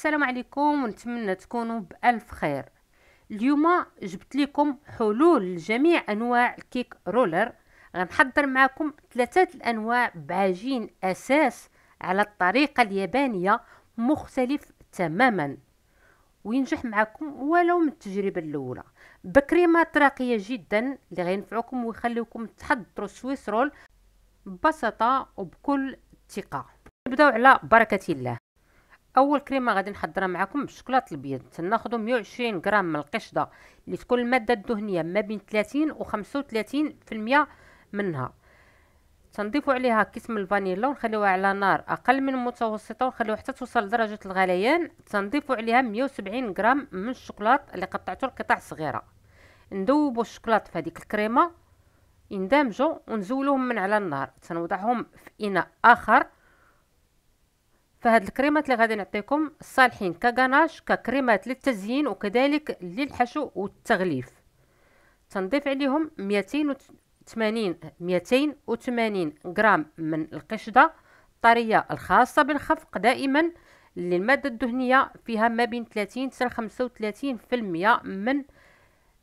السلام عليكم ونتمنى تكونوا بألف خير اليوم جبت لكم حلول لجميع أنواع الكيك رولر غنحضر معكم ثلاثة الأنواع بعجين أساس على الطريقة اليابانية مختلف تماما وينجح معكم ولو من التجربة الأولى بكريمات راقية جدا اللي غينفعوكم ويخليكم تحضروا سويس رول ببساطة وبكل ثقة نبداو على بركة الله اول كريمه غادي نحضرها معكم بالشوكولاط البيض ناخذ 120 غرام من القشطه اللي تكون الماده الدهنيه ما بين 30 و 35% منها تنضيفوا عليها كيس من الفانيلا ونخليوها على نار اقل من المتوسطه ونخليوها حتى توصل لدرجه الغليان تنضيفوا عليها 170 غرام من الشوكولاط اللي قطعته لقطع صغيره ندوبوا الشوكولاط في هذيك الكريمه يندمجوا ونزولوهم من على النار تنوضعهم في اناء اخر فهاد الكريمات اللي غادي نعطيكم صالحين كغناش ككريمات للتزيين وكذلك للحشو والتغليف تنضيف عليهم 280 280 غرام من القشدة الطرية الخاصة بالخفق دائما للمادة الدهنية فيها ما بين 30 حتى 35% من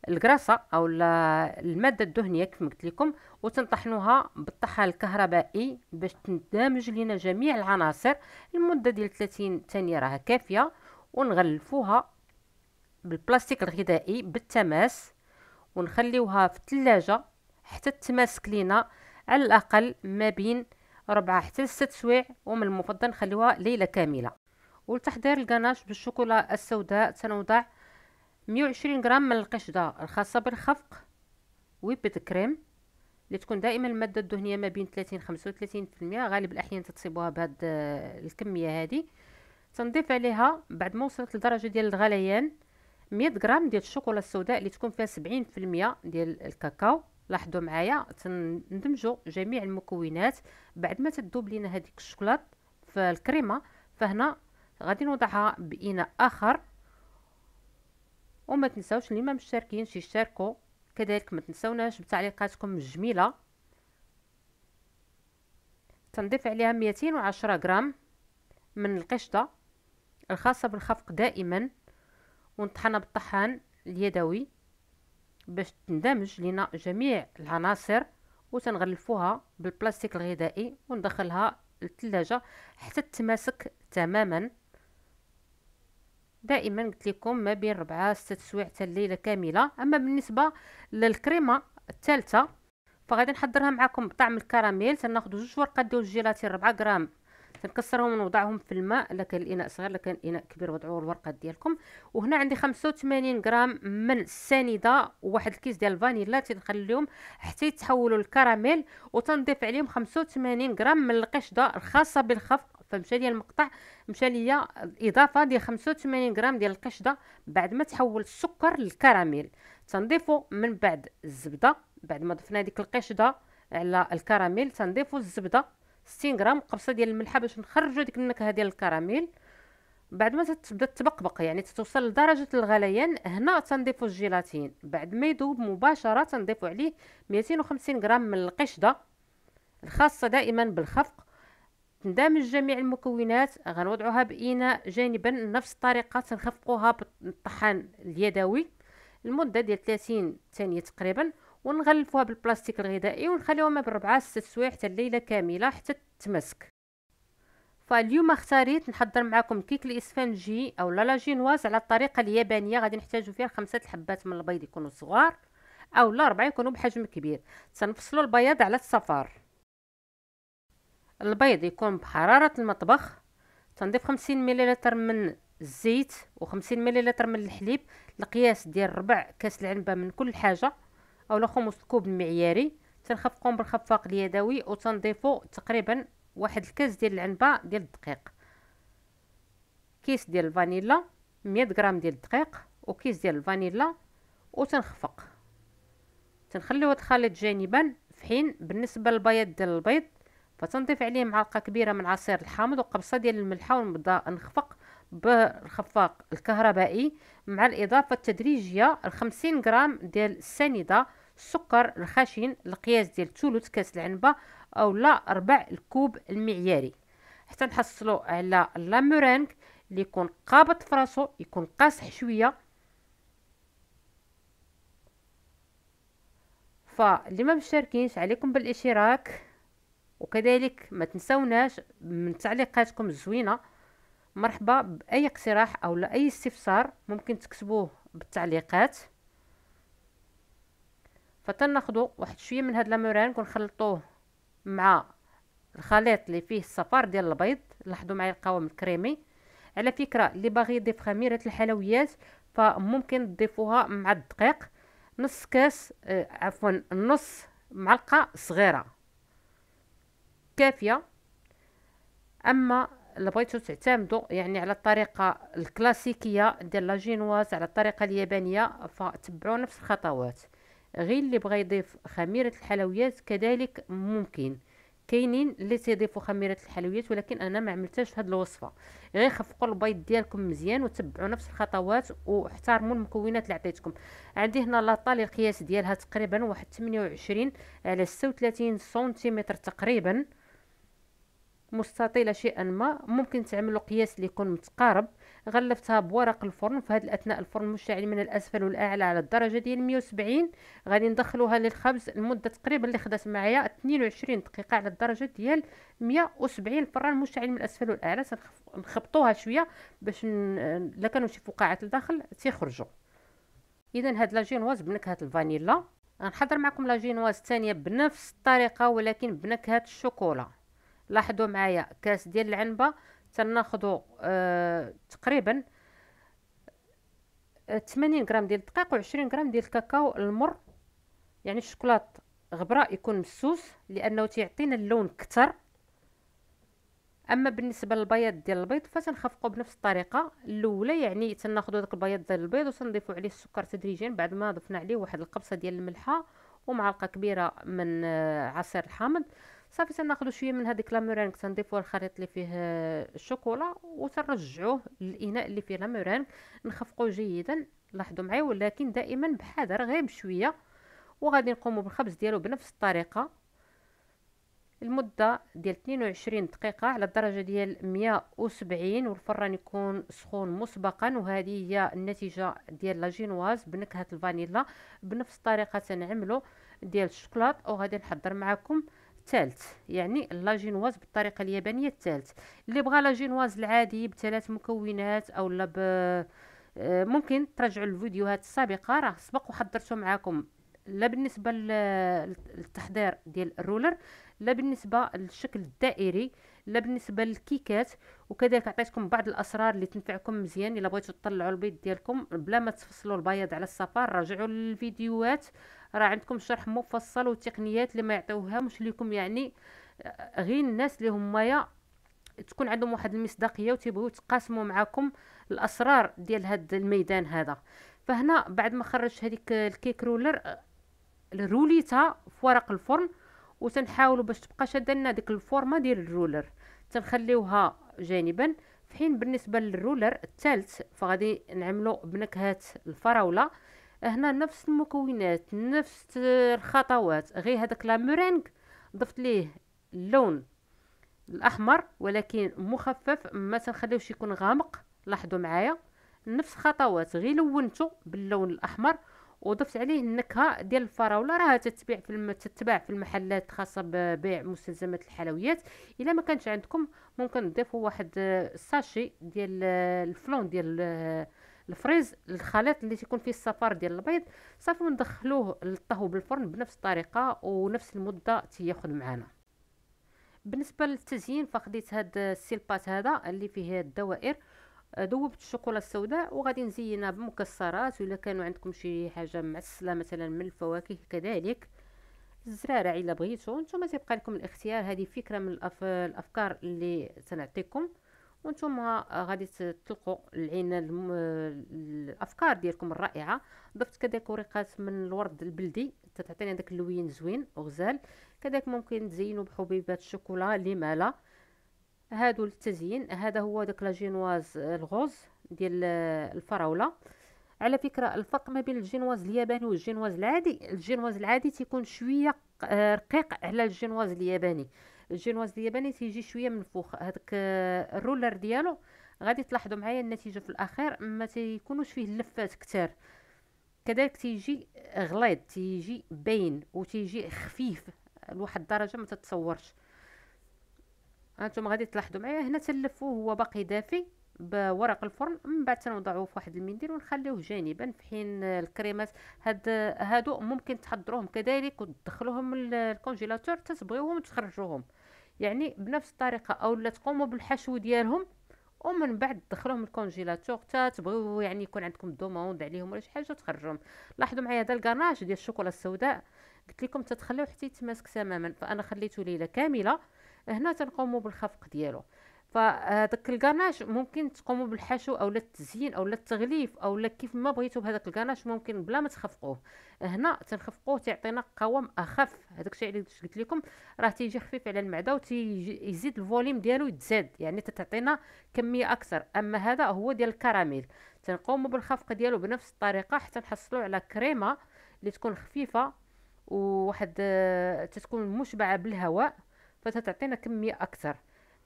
الكراسه او الماده الدهنيه كما قلت لكم وتنطحنوها بالطحال الكهربائي باش تندمج لنا جميع العناصر المده ديال 30 ثانيه راه كافيه ونغلفوها بالبلاستيك الغذائي بالتماس ونخليوها في الثلاجه حتى تتماسك لينا على الاقل ما بين ربعة حتى ست سوايع ومن المفضل نخليوها ليله كامله ولتحضير الكناش بالشوكولا السوداء تنوضع مية وعشرين غرام من القشدة الخاصة بالخفق ويبت كريم اللي تكون دائما المادة الدهنية ما بين 30 35 في غالب الأحيان تتصيبوها بهاد آه، الكمية هذه تنضيف عليها بعد ما وصلت لدرجة ديال الغليان 100 غرام ديال الشوكولا السوداء اللي تكون فيها 70% ديال الكاكاو لاحظوا معايا تندمجوا جميع المكونات بعد ما تذوب لينا هذيك الشوكولات في الكريمه فهنا غادي نوضعها باناء اخر وما تنسوش اللي ما مشتركينش يشتركوا كذلك ما تنسوناش بتعليقاتكم الجميله تنضيف عليها 210 غرام من القشطه الخاصه بالخفق دائما ونطحنها بالطحان اليدوي باش تندمج لنا جميع العناصر وتنغلفوها بالبلاستيك الغذائي وندخلها للثلاجه حتى تتماسك تماما دائما قلت لكم ما بين ربعة ستة سوايع حتى الليله كامله اما بالنسبه للكريمه الثالثه فغادي نحضرها معكم بطعم الكراميل تناخذ جوج ورقات ديال الجيلاتين 4 غرام تنكسرهم ونوضعهم في الماء الا كان الاناء صغير الا كان اناء كبير وضعوا الورقات ديالكم وهنا عندي 85 غرام من السنيده وواحد الكيس ديال الفانيلا تنخليهم حتى يتحولوا للكراميل وتنضيف عليهم 85 غرام من القشده الخاصه بالخفق فمشى ليا المقطع مشى ليا الاضافه ديال 85 غرام ديال القشده بعد ما تحول السكر للكراميل تنضيفو من بعد الزبده بعد ما ضفنا ديك القشده على الكراميل تنضيفو الزبده 60 غرام قبصه ديال الملحه باش نخرجوا ديك النكهه ديال الكراميل بعد ما تبدا تبقبق يعني تتوصل لدرجه الغليان هنا تنضيفو الجيلاتين بعد ما يذوب مباشره تنضيفو عليه 250 غرام من القشده الخاصه دائما بالخفق تندمج جميع المكونات غنوضعوها بإناء جانبا نفس الطريقة تنخفقوها بالطحان اليدوي لمدة ديال 30 ثانية تقريبا ونغلفوها بالبلاستيك الغذائي ونخليوها ما بالربعة ست سوايع حتى الليلة كاملة حتى تتمسك فاليوم اختاريت نحضر معكم كيك الاسفنجي او لا جينواز على الطريقه اليابانيه غادي نحتاجوا فيها خمسة الحبات من البيض يكونوا صغار او لا ربعه يكونوا بحجم كبير تنفصلوا البياض على الصفار البيض يكون بحرارة المطبخ تنضيف خمسين مليلتر من الزيت وخمسين مليلتر من الحليب القياس ديال ربع كاس العنبه من كل حاجه اولا خمس كوب معياري تنخفقهم بالخفاق اليدوي وتنضيفو تقريبا واحد الكاس ديال العنبه ديال الدقيق كيس ديال الفانيلا مية غرام ديال الدقيق وكيس ديال الفانيلا وتنخفق تنخليو الخليط جانبا في حين بالنسبه للبياض ديال البيض فتنضيف عليه معلقة كبيرة من عصير الحامض وقبصة ديال الملحة ونبدا نخفق بالخفاق الكهربائي مع الإضافة التدريجية لخمسين غرام ديال السنيدة السكر الخشن القياس ديال ثلث كاس العنبة أو لا ربع الكوب المعياري حتى نحصلوا على لامورانك اللي يكون قابط فراسو يكون قاصح شويه فاللي ما مشاركينش عليكم بالاشتراك وكذلك ما تنسوناش من تعليقاتكم الزوينه مرحبا باي اقتراح او اي استفسار ممكن تكتبوه بالتعليقات فتناخذوا واحد شويه من هاد لاموران ونخلطوه مع الخليط اللي فيه الصفار ديال البيض لاحظوا معايا القوام الكريمي على فكره اللي باغي يضيف خميره الحلويات فممكن تضيفوها مع الدقيق نص كاس آه، عفوا نص معلقه صغيره كافيه اما اللي بغيتو تعتمدوا يعني على الطريقه الكلاسيكيه ديال لا جينواز على الطريقه اليابانيه فتبعوا نفس الخطوات غير اللي بغى يضيف خميره الحلويات كذلك ممكن كاينين اللي تيضيفوا خميره الحلويات ولكن انا ما عملتهاش في هذه الوصفه غير خفقوا البيض ديالكم مزيان وتبعوا نفس الخطوات واحترموا المكونات اللي عطيتكم عندي هنا لاطال القياس ديالها تقريبا واحد 28 على 36 سنتيمتر تقريبا مستطيله شيئا ما ممكن تعملوا قياس اللي يكون متقارب غلفتها بورق الفرن في هذا الاثناء الفرن مشتعل من الاسفل والاعلى على الدرجه ديال 170 غادي ندخلوها للخبز لمده تقريبا اللي خدات معايا 22 دقيقه على الدرجه ديال 170 الفران مشتعل من الاسفل والاعلى نخبطوها شويه باش الا كانوا شي فقاعات لداخل تيخرجوا اذا هاد لاجينواز بنكهه الفانيلا غنحضر معكم لاجينواز الثانيه بنفس الطريقه ولكن بنكهه الشوكولا لاحظوا معايا كاس ديال العنبه تناخذوا آه تقريبا 80 آه، غرام ديال الدقيق و20 غرام ديال الكاكاو المر يعني الشوكولات غبراء يكون مسوس لانه تيعطينا اللون كتر اما بالنسبه للبياض ديال البيض فتنخفقوا بنفس الطريقه الاولى يعني تناخذوا داك البياض ديال البيض وتنضيفوا عليه السكر تدريجيا بعد ما ضفنا عليه واحد القبصه ديال الملحه ومعلقه كبيره من آه، عصير الحامض صافي تناخذوا شويه من هذيك لامورانك تنضيفوها الخليط اللي فيه آه، الشوكولا وتنرجعوه للاناء اللي فيه لامورانك نخفقو جيدا لاحظوا معايا ولكن دائما بحذر غير بشويه وغادي نقومو بالخبز ديالو بنفس الطريقه المده ديال 22 دقيقه على الدرجه ديال 170 والفران يكون سخون مسبقا وهذه هي النتيجه ديال لاجينواز بنكهه الفانيلا بنفس الطريقه تنعملو ديال الشوكولات وغادي نحضر معكم الثالث يعني لاجينواز بالطريقه اليابانيه الثالث اللي بغى لاجينواز العادي بثلاث مكونات او لا ب آه، ممكن ترجعوا الفيديوهات السابقه راه سبق وحضرته معاكم لا بالنسبه للتحضير ديال الرولر لا بالنسبه للشكل الدائري لا بالنسبه للكيكات وكذلك عطيتكم بعض الاسرار اللي تنفعكم مزيان الا بغيتو تطلعوا البيض ديالكم بلا ما تفصلوا البياض على الصفار راجعوا للفيديوهات راه عندكم شرح مفصل وتقنيات اللي ما يعطيوهمش ليكم يعني آه، غير الناس اللي همايا تكون عندهم واحد المصداقيه وتبغيو تقاسموا معاكم الاسرار ديال هذا الميدان هذا فهنا بعد ما خرجت هذيك الكيك رولر آه، روليتها في ورق الفرن وتنحاولوا باش تبقى شاده لنا ديك الفورمه ديال الرولر تنخليوها جانبا في حين بالنسبه للرولر الثالث فغادي نعملو بنكهه الفراوله هنا نفس المكونات نفس الخطوات غير هذاك لا مورينغ ضفت ليه اللون الاحمر ولكن مخفف ما تنخليوش يكون غامق لاحظوا معايا نفس الخطوات غير لونته باللون الاحمر وضفت عليه النكهه ديال الفراوله راها تتباع في الم... تتباع في المحلات خاصه ببيع مستلزمات الحلويات الا ما كانش عندكم ممكن تضيفوا واحد الساشي ديال الفلون ديال الفريز الخليط اللي تيكون فيه الصفار ديال البيض صافي وندخلوه للطهو بالفرن بنفس الطريقه ونفس المده تياخذ معانا بالنسبه للتزيين فخديت هاد السيلبات هذا اللي فيه الدوائر ذوبت الشوكولا السوداء وغادي نزينها بمكسرات ولا كانوا عندكم شي حاجه معسله مثلا من الفواكه كذلك الزرارة الا بغيتو نتوما تيبقى لكم الاختيار هذه فكره من الأف... الافكار اللي تنعطيكم وانتم غادي تطلقوا العين الم... الافكار ديالكم الرائعه ضفت كذلك ورقات من الورد البلدي تتعطيني داك اللوين زوين وغزال كذلك ممكن تزينوا بحبيبات الشوكولا لمالا هادو للتزيين هذا هو داك لاجينواز آه، الغوز ديال آه، الفراوله على فكره الفرق ما بين الجينواز الياباني والجينواز العادي الجينواز العادي تيكون شويه آه، رقيق على الجينواز الياباني الجينواز الياباني تيجي شويه منفوخ هذاك الرولر ديالو غادي تلاحظوا معايا النتيجه في الاخير ما تيكونوش فيه اللفات كتار كذلك تيجي غليظ تيجي باين وتيجي خفيف لواحد الدرجه ما تتصورش هانتوما غادي تلاحظوا معايا هنا تلفوه هو باقي دافي بورق الفرن من بعد تنوضعوه في واحد المنديل ونخليوه جانبا في حين الكريمات هاد هادو ممكن تحضروهم كذلك وتدخلوهم الكونجيلاتور تتبغيوهم تخرجوهم يعني بنفس الطريقه اولا تقوموا بالحشو ديالهم ومن بعد تدخلوهم الكونجيلاتور حتى تبغيو يعني يكون عندكم دوموند عليهم ولا شي حاجه تخرجوهم لاحظوا معايا هذا الكرناش ديال الشوكولا السوداء قلت لكم تتخليوه حتى يتماسك تماما فانا خليته ليله كامله هنا تنقوموا بالخفق ديالو فهذاك الكاناش ممكن تقوموا بالحشو او التزيين او التغليف او كيف ما بغيتوا بهذاك الكاناش ممكن بلا ما تخفقوه هنا تنخفقوه تعطينا قوام اخف هذاك الشيء اللي قلت لكم راه تيجي خفيف على المعده وتيزيد الفوليوم ديالو يتزاد يعني تتعطينا كميه اكثر اما هذا هو ديال الكراميل تنقوموا بالخفق ديالو بنفس الطريقه حتى نحصلوا على كريمه اللي تكون خفيفه وواحد تتكون مشبعه بالهواء فتتعطينا كميه اكثر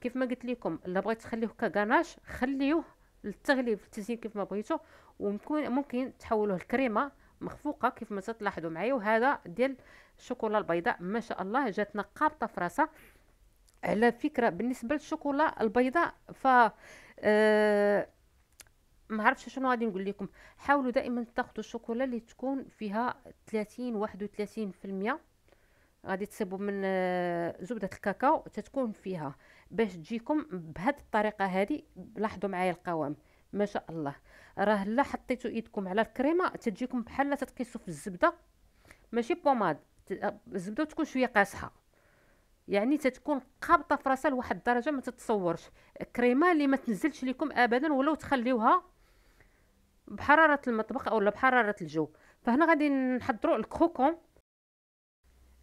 كيف ما قلت لكم الا بغيت تخليه كغاناش خليوه للتغليف التزيين كيف ما بغيتو وممكن ممكن تحولوه لكريمه مخفوقه كيف ما تلاحظوا معايا وهذا ديال الشوكولا البيضاء ما شاء الله جاتنا قابطه في راسها على فكره بالنسبه للشوكولا البيضاء ف آه، ما عرفتش شنو غادي نقول لكم حاولوا دائما تاخذوا الشوكولا اللي تكون فيها 30 31% غادي تصيبوا من آه، زبده الكاكاو تتكون فيها باش تجيكم بهذه الطريقه هذه لاحظوا معايا القوام ما شاء الله راه لا حطيتوا ايدكم على الكريمه تتجيكم بحال لا تتقيسوا في الزبده ماشي بوماد آه، الزبده تكون شويه قاسحه يعني تتكون قابطه في راسها لواحد الدرجه ما تتصورش كريمه اللي ما تنزلش لكم ابدا ولو تخليوها بحراره المطبخ اولا بحراره الجو فهنا غادي نحضروا الكروكون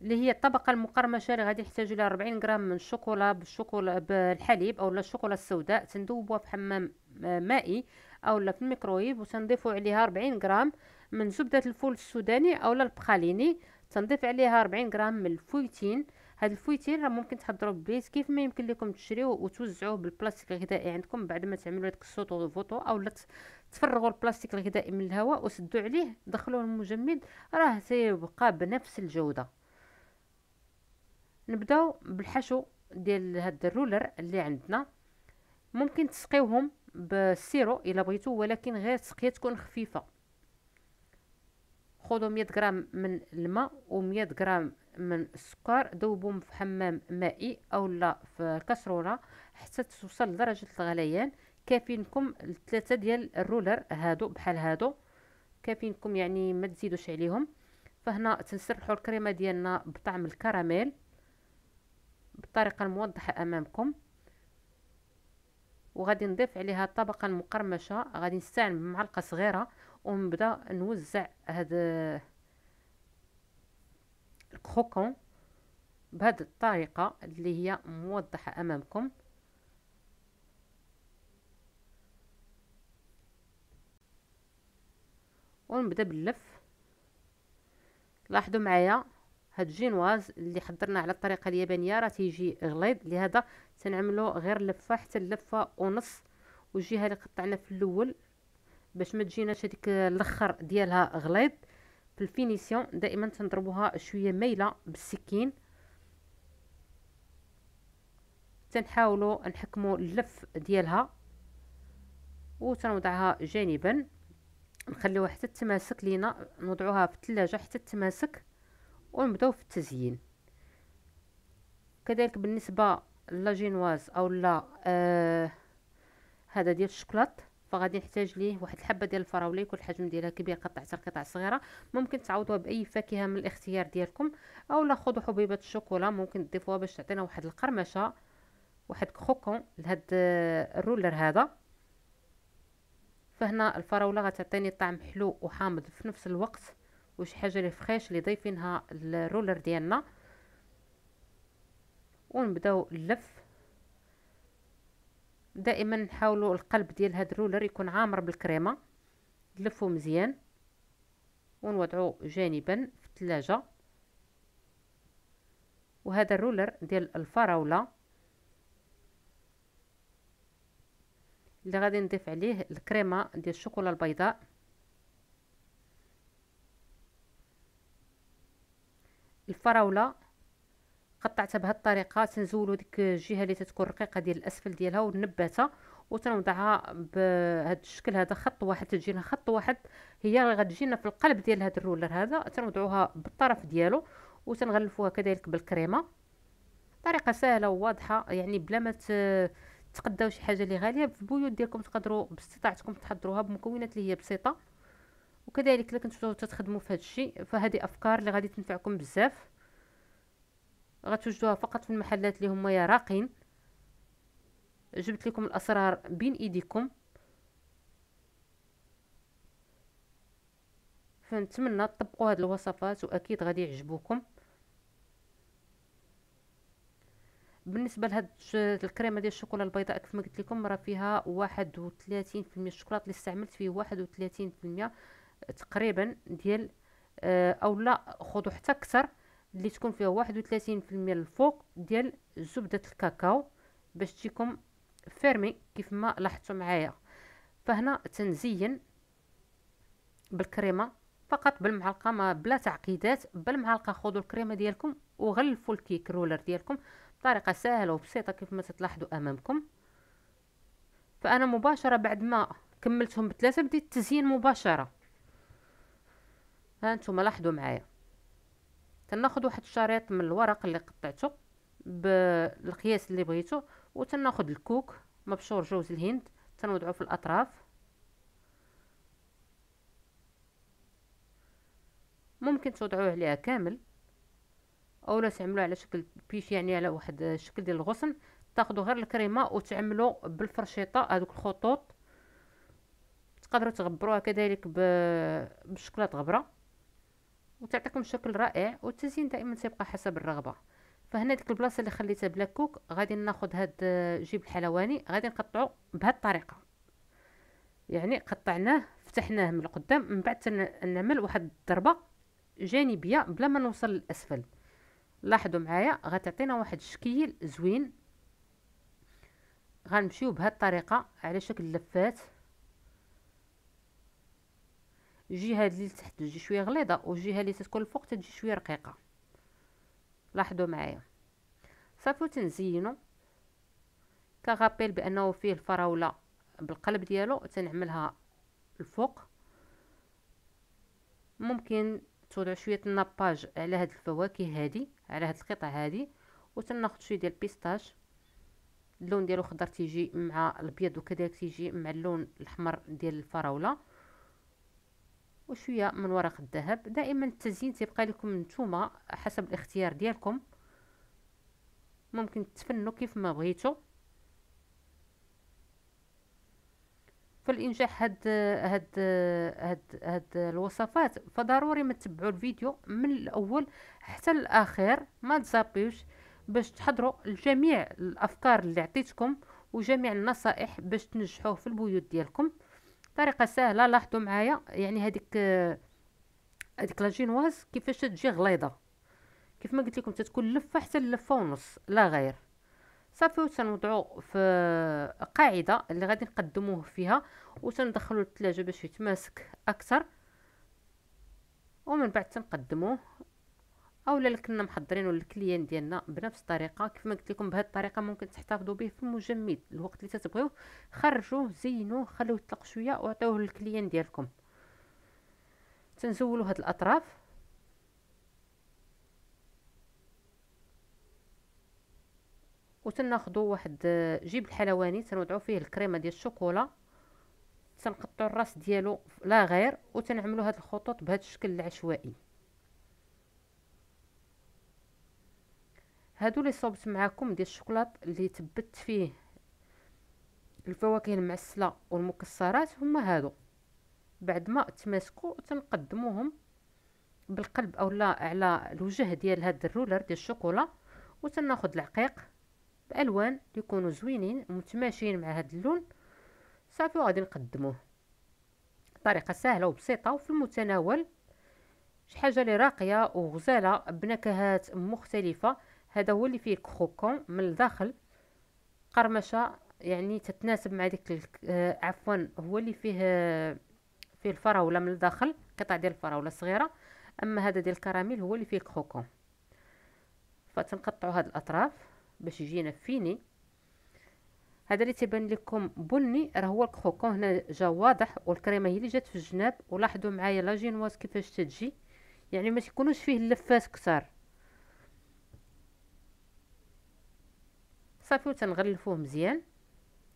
اللي هي الطبقه المقرمشه اللي غادي يحتاجوا لها 40 غرام من الشوكولا بالشوكولا بالحليب اولا الشوكولا السوداء تندوبوها في حمام مائي اولا في الميكرويف وتنضيفوا عليها 40 غرام من زبده الفول السوداني اولا البخاليني تنضيف عليها 40 غرام من الفويتين هاد الفويتين راه ممكن تحضروه بالبيت كيف ما يمكن لكم تشريوه وتوزعوه بالبلاستيك الغذائي عندكم بعد ما تعملوا داك السوطو فوطو اولا تفرغوا البلاستيك الغذائي من الهواء وسدوا عليه دخلوه المجمد راه سيبقى بنفس الجوده نبداو بالحشو ديال هاد الرولر اللي عندنا ممكن تسقيوهم بالسيرو الا بغيتو ولكن غير تسقيه تكون خفيفه خذوا 100 غرام من الماء و100 غرام من السكر ذوبهم في حمام مائي او لا في كسرونه حتى توصل لدرجه الغليان كافينكم الثلاثه ديال الرولر هادو بحال هادو كافينكم يعني ما تزيدوش عليهم فهنا تنسرحوا الكريمه ديالنا بطعم الكراميل بالطريقة الموضحة أمامكم وغادي نضيف عليها الطبقة المقرمشة غادي نستعمل معلقة صغيرة ونبدا نوزع هاد الكروكون بهاد الطريقة اللي هي موضحة أمامكم ونبدا باللف لاحظوا معايا هاد الجينواز اللي حضرنا على الطريقه اليابانيه راه تيجي غليظ لهذا تنعملو غير لفه حتى اللفه ونص والجهه اللي قطعنا في الاول باش ما تجيناش هذيك الاخر ديالها غليظ في الفينيسيون دائما تنضربوها شويه مايله بالسكين تنحاولوا نحكموا اللف ديالها وتنوضعها جانبا نخليوها حتى تماسك لينا نوضعوها في الثلاجه حتى تماسك ونبداو في التزيين كذلك بالنسبه لاجينواز او لا آه هذا ديال الشوكولات فغادي نحتاج ليه واحد الحبه ديال الفراوله يكون الحجم ديالها كبير قطعتها قطع صغيره ممكن تعوضوها باي فاكهه من الاختيار ديالكم اولا خذوا حبيبه الشوكولا ممكن تضيفوها باش تعطينا واحد القرمشه واحد كروكون لهاد آه، الرولر هذا فهنا الفراوله غتعطيني طعم حلو وحامض في نفس الوقت وشي حاجه اللي فخيش اللي ضايفينها الرولر ديالنا ونبداو اللف دائما نحاولوا القلب ديال هاد الرولر يكون عامر بالكريمه نلفو مزيان ونوضعو جانبا في الثلاجه وهذا الرولر ديال الفراوله اللي غادي نضيف عليه الكريمه ديال الشوكولا البيضاء الفراوله قطعتها بهذه الطريقه تنزولو ديك الجهه اللي تتكون رقيقه ديال الاسفل ديالها ونباتها وتنوضعها بهذا الشكل هذا خط واحد تجينا خط واحد هي اللي غتجينا في القلب ديال هذا الرولر هذا تنوضعوها بالطرف ديالو وتنغلفوها كذلك بالكريمه طريقه سهله وواضحه يعني بلا ما تقداو شي حاجه اللي غاليه في البيوت ديالكم تقدروا باستطاعتكم تحضروها بمكونات اللي هي بسيطه وكذلك الا كنتو تخدموا في هذا الشيء فهذه افكار اللي غادي تنفعكم بزاف غتوجدوها فقط في المحلات اللي هما راقين جبت لكم الاسرار بين ايديكم فنتمنى تطبقوا هذه الوصفات واكيد غادي يعجبوكم بالنسبه لهاد الكريمه ديال الشوكولا البيضاء كما قلت لكم راه فيها 31% الشوكولاط اللي استعملت فيه 31% تقريبا ديال آه، او لا خذوا حتى اكثر اللي تكون فيها واحد وثلاثين في المية الفوق ديال زبدة الكاكاو باش تجيكم فيرمي كيف ما لاحظتوا معايا فهنا تنزين بالكريمه فقط بالمعلقه ما بلا تعقيدات بالمعلقه خذوا الكريمه ديالكم وغلفوا الكيك رولر ديالكم بطريقه سهله وبسيطه كيف ما تلاحظوا امامكم فانا مباشره بعد ما كملتهم بثلاثه بديت التزيين مباشره ها نتوما لاحظوا معايا تناخذ واحد الشريط من الورق اللي قطعته بالقياس اللي بغيتو وتناخذ الكوك مبشور جوز الهند تنوضعو في الاطراف ممكن توضعوه عليها كامل اولا تعملوه على شكل بيش يعني على واحد الشكل ديال الغصن تاخذوا غير الكريمه وتعملوا بالفرشيطه هذوك الخطوط تقدروا تغبروها كذلك بشكلات غبره وتعطيكم شكل رائع والتزيين دائما تيبقى حسب الرغبه فهنا ديك البلاصه اللي خليتها بلا كوك غادي ناخذ هاد آه، جيب الحلواني غادي نقطعو بهاد الطريقه يعني قطعناه فتحناه من القدام من بعد نعمل واحد الضربه جانبيه بلا ما نوصل للاسفل لاحظوا معايا غتعطينا واحد الشكل زوين غنمشيو بهاد الطريقه على شكل لفات الجهه اللي لتحت تجي شويه غليظه والجهه اللي تتكون الفوق تجي شويه رقيقه لاحظوا معايا صافي وتنزينو كغابيل بانه فيه الفراوله بالقلب ديالو تنعملها الفوق ممكن توضع شويه الناباج على هاد الفواكه هادي على هاد القطع هادي وتناخذ شويه ديال البيستاج اللون ديالو خضر تيجي مع الابيض وكذلك تيجي مع اللون الاحمر ديال الفراوله وشويه من ورق الذهب دائما التزيين تيبقى لكم نتوما حسب الاختيار ديالكم ممكن تفنوا كيف ما بغيتو فالانجاح هاد هاد هاد هاد الوصفات فضروري ما تتبعوا الفيديو من الاول حتى الاخير ما تزابيوش باش تحضروا جميع الافكار اللي عطيتكم وجميع النصائح باش تنجحوه في البيوت ديالكم طريقه سهله لاحظوا معايا يعني هذيك هذيك لاجينواز كيفاش تجي غليظه كيف ما قلت لكم تتكون لفه حتى لفه ونص لا غير صافي وتنوضعو في قاعده اللي غادي نقدموه فيها وتندخلو للثلاجه باش يتماسك اكثر ومن بعد تنقدموه اولا كنا محضرينو للكليان ديالنا بنفس الطريقه كيف ما قلت لكم بهذه الطريقه ممكن تحتفظوا به في المجمد الوقت اللي تتبغيوه خرجوه زينوه خلوه يطلق شويه وعطيوه للكليان ديالكم تنزولوا هاد الاطراف وتناخذوا واحد جيب الحلواني تنوضعوا فيه الكريمه ديال الشوكولا تنقطعوا الراس ديالو لا غير وتنعملوا هاد الخطوط بهذا الشكل العشوائي هادو لي صوبت معاكم ديال الشوكولات اللي تبت فيه الفواكه المعسله والمكسرات هما هادو بعد ما تماسكو تنقدموهم بالقلب اولا على الوجه ديال هاد الرولر ديال الشوكولا وتناخذ العقيق بالوان اللي يكونوا زوينين ومتماشيين مع هاد اللون صافي وغادي نقدموه طريقه سهله وبسيطه وفي المتناول شي حاجه اللي راقيه وغزاله بنكهات مختلفه هذا هو اللي فيه الكروكون من الداخل قرمشه يعني تتناسب مع ديك آه عفوا هو اللي فيه آه، فيه الفراوله من الداخل قطع ديال الفراوله صغيره اما هذا ديال الكراميل هو اللي فيه الكروكون فتنقطعوا هاد الاطراف باش يجينا فيني هذا اللي تيبان لكم بني راه هو الكروكون هنا جا واضح والكريمه هي اللي جات في الجناب ولاحظوا معايا لاجينواز كيفاش تتجي يعني ما تيكونوش فيه اللفات كثار صافي وتنغلفوه مزيان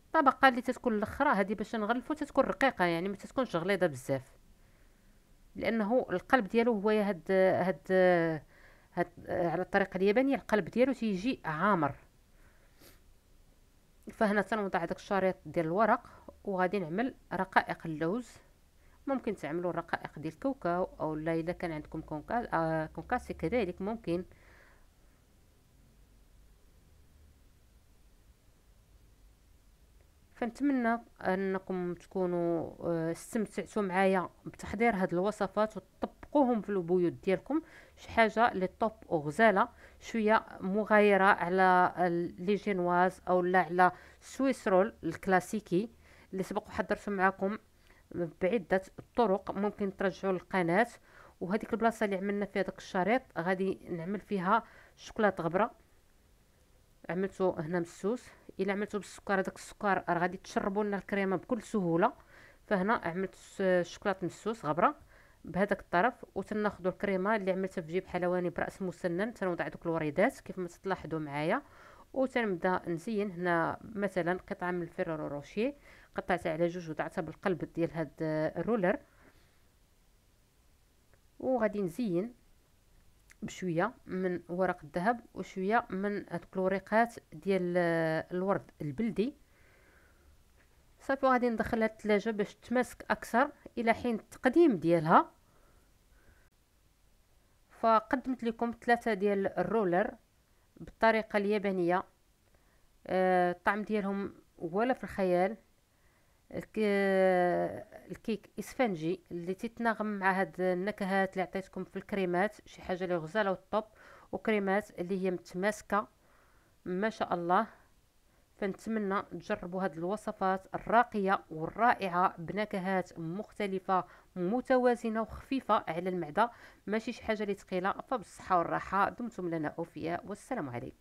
الطبقه اللي تتكون الاخرى هذه باش نغلفو تتكون رقيقه يعني ما تتكونش غليظه بزاف لانه القلب ديالو هو هاد هاد هاد على الطريقه اليابانيه القلب ديالو تيجي عامر فهنا تنوضع داك الشريط ديال الورق وغادي نعمل رقائق اللوز ممكن تعملوا رقائق ديال الكاوكاو او لا اذا كان عندكم كونكاس آه، كونكاسي كذلك ممكن كنتمنى انكم تكونوا آه، استمتعتوا معايا بتحضير هاد الوصفات وتطبقوهم في البيوت ديالكم شي حاجه لي طوب او غزاله شويه مغايره على لي جينواز او لا على سويسرول رول الكلاسيكي اللي سبق وحضرته معكم بعده طرق ممكن ترجعوا للقناه وهذيك البلاصه اللي عملنا فيها داك الشريط غادي نعمل فيها شوكولاته غبره عملته هنا مسوس الا عملتو بالسكر هذاك السكر راه غادي تشربوا لنا الكريمه بكل سهوله فهنا عملت الشوكولات مسوس غبره بهذاك الطرف وتناخذوا الكريمه اللي عملتها في جيب حلواني براس مسنن تنوضع دوك الوريدات كيف ما تلاحظوا معايا وتنبدا نزين هنا مثلا قطعه من الفيرورو روشي قطعتها على جوج وضعتها بالقلب ديال هاد الرولر وغادي نزين بشويه من ورق الذهب وشويه من هاد الكلوريقات ديال آه، الورد البلدي صافي غادي ندخلها الثلاجه باش تماسك اكثر الى حين التقديم ديالها فقدمت لكم ثلاثه ديال الرولر بالطريقه اليابانيه آه، الطعم ديالهم ولا في الخيال الكيك اسفنجي اللي تتناغم مع هاد النكهات اللي عطيتكم في الكريمات شي حاجه اللي غزاله والطوب وكريمات اللي هي متماسكه ما شاء الله فنتمنى تجربوا هاد الوصفات الراقيه والرائعه بنكهات مختلفه متوازنه وخفيفه على المعده ماشي شي حاجه اللي ثقيله فبالصحه والراحه دمتم لنا اوفياء والسلام عليكم